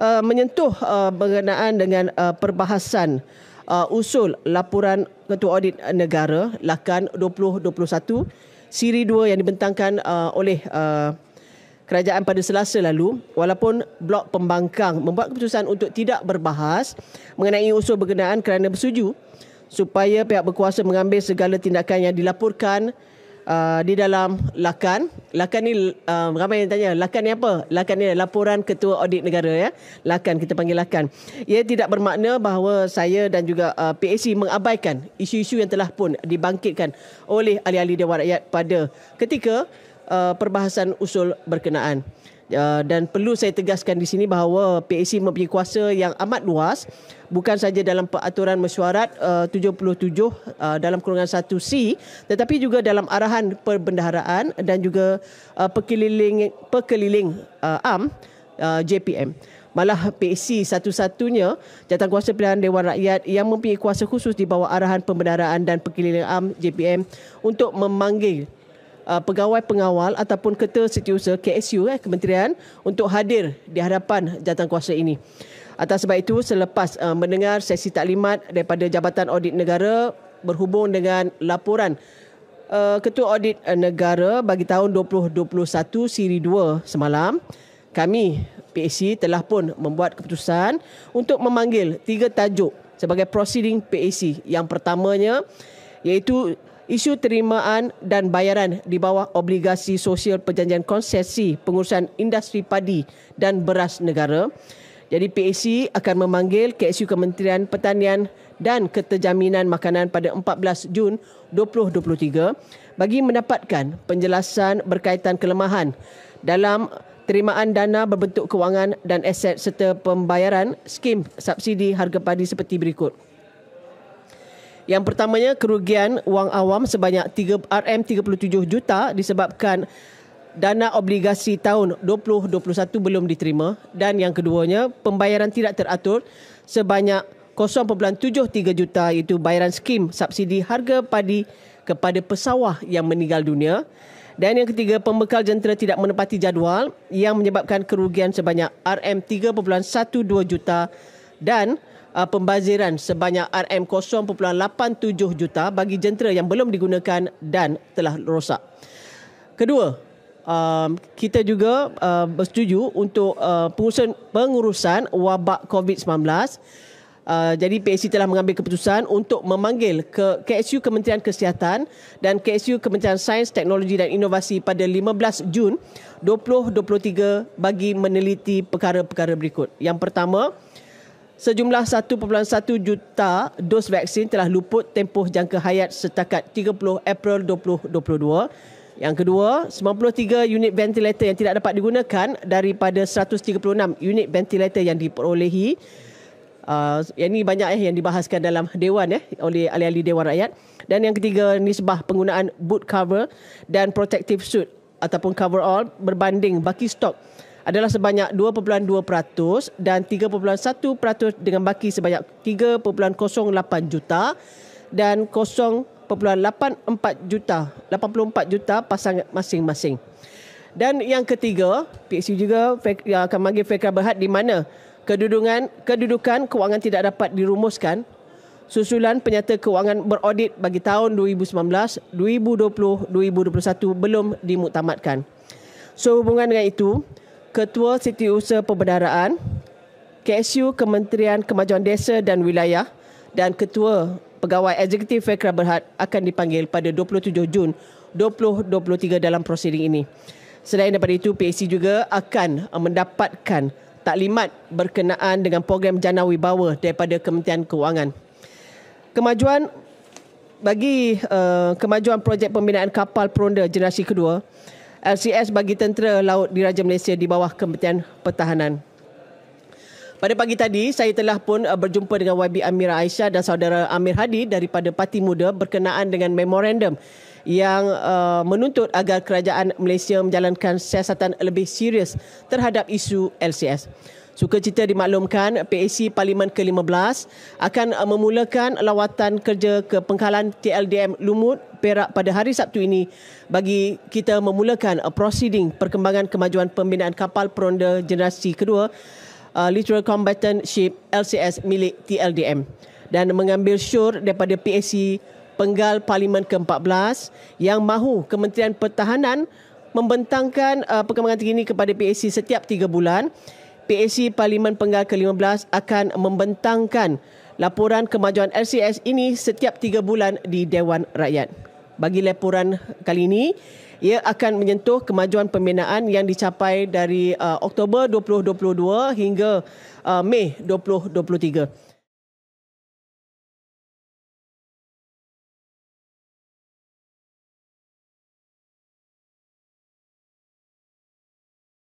uh, menyentuh uh, berkenaan dengan uh, perbahasan uh, usul laporan Ketua Audit Negara Lakan 2021 siri 2 yang dibentangkan uh, oleh uh, kerajaan pada selasa lalu walaupun blok pembangkang membuat keputusan untuk tidak berbahas mengenai usul berkenaan kerana bersetuju supaya pihak berkuasa mengambil segala tindakan yang dilaporkan uh, di dalam lakan. Lakan ni uh, ramai yang tanya, lakan ni apa? Lakan ni laporan ketua audit negara ya. Lakan kita panggil lakan. Ia tidak bermakna bahawa saya dan juga uh, PAC mengabaikan isu-isu yang telah pun dibangkitkan oleh ahli-ahli Dewan Rakyat pada ketika uh, perbahasan usul berkenaan. Uh, dan perlu saya tegaskan di sini bahawa PAC mempunyai kuasa yang amat luas bukan saja dalam peraturan mesyuarat uh, 77 uh, dalam kurungan 1C tetapi juga dalam arahan perbendaharaan dan juga uh, perkeliling perkeliling uh, am uh, JPM malah PAC satu-satunya kuasa pilihan dewan rakyat yang mempunyai kuasa khusus di bawah arahan perbendaharaan dan perkeliling am JPM untuk memanggil uh, pegawai pengawal ataupun ketua setiausaha KSU eh kementerian untuk hadir di hadapan kuasa ini. Atas sebab itu selepas uh, mendengar sesi taklimat daripada Jabatan Audit Negara berhubung dengan laporan uh, Ketua Audit uh, Negara bagi tahun 2021 siri 2 semalam, kami PSC telah pun membuat keputusan untuk memanggil tiga tajuk sebagai proceeding PAC yang pertamanya iaitu isu terimaan dan bayaran di bawah obligasi sosial perjanjian konsesi pengurusan industri padi dan beras negara. Jadi PAC akan memanggil KSU Kementerian Pertanian dan Keterjaminan Makanan pada 14 Jun 2023 bagi mendapatkan penjelasan berkaitan kelemahan dalam terimaan dana berbentuk kewangan dan aset serta pembayaran skim subsidi harga padi seperti berikut. Yang pertamanya kerugian wang awam sebanyak RM37 juta disebabkan dana obligasi tahun 2021 belum diterima dan yang keduanya pembayaran tidak teratur sebanyak 0.73 juta iaitu bayaran skim subsidi harga padi kepada pesawah yang meninggal dunia dan yang ketiga pembekal jentera tidak menepati jadual yang menyebabkan kerugian sebanyak RM3.12 juta dan uh, pembaziran sebanyak RM0.87 juta bagi jentera yang belum digunakan dan telah rosak. Kedua, uh, kita juga uh, bersetuju untuk uh, pengurusan wabak COVID-19. Uh, jadi PSC telah mengambil keputusan untuk memanggil ke KSU Kementerian Kesihatan dan KSU Kementerian Sains, Teknologi dan Inovasi pada 15 Jun 2023 bagi meneliti perkara-perkara berikut. Yang pertama, Sejumlah 1.1 juta dos vaksin telah luput tempoh jangka hayat setakat 30 April 2022. Yang kedua, 93 unit ventilator yang tidak dapat digunakan daripada 136 unit ventilator yang diperolehi. Uh, yang ini banyak eh, yang dibahaskan dalam Dewan eh, oleh ahli-ahli Dewan Rakyat. Dan yang ketiga, nisbah penggunaan boot cover dan protective suit ataupun cover all berbanding baki stok adalah sebanyak 2.2% dan 3.1% dengan baki sebanyak 3.08 juta dan 0.84 juta 84 juta pasang masing-masing. Dan yang ketiga, PSU juga akan manggil Fekra Berhad di mana kedudukan kedudukan kewangan tidak dapat dirumuskan susulan penyata kewangan beraudit bagi tahun 2019, 2020, 2021 belum dimuktamadkan. So dengan itu, Ketua Setiausaha Pembendaraan, KSU Kementerian Kemajuan Desa dan Wilayah dan Ketua Pegawai Eksekutif Fekra Berhad akan dipanggil pada 27 Jun 2023 dalam prosiding ini. Selain daripada itu, PAC juga akan mendapatkan taklimat berkenaan dengan program jana wibawa daripada Kementerian Keuangan. Kemajuan bagi uh, kemajuan projek pembinaan kapal peronda generasi kedua LCS bagi tentera laut di Raja Malaysia di bawah Kementerian Pertahanan. Pada pagi tadi, saya telah pun uh, berjumpa dengan YB Amira Aisyah dan saudara Amir Hadi daripada Parti Muda berkenaan dengan memorandum yang uh, menuntut agar kerajaan Malaysia menjalankan siasatan lebih serius terhadap isu LCS. Suka cita dimaklumkan PAC Parlimen ke-15 akan uh, memulakan lawatan kerja ke pengkalan TLDM Lumut Perak pada hari Sabtu ini bagi kita memulakan uh, proceeding perkembangan kemajuan pembinaan kapal peronda generasi kedua uh, Littoral Combatant Ship LCS milik TLDM dan mengambil syur daripada PAC Penggal Parlimen ke-14 yang mahu Kementerian Pertahanan membentangkan uh, perkembangan terkini kepada PAC setiap tiga bulan PAC Parlimen Penggal ke-15 akan membentangkan laporan kemajuan LCS ini setiap tiga bulan di Dewan Rakyat. Bagi laporan kali ini, ia akan menyentuh kemajuan pembinaan yang dicapai dari uh, Oktober 2022 hingga uh, Mei 2023.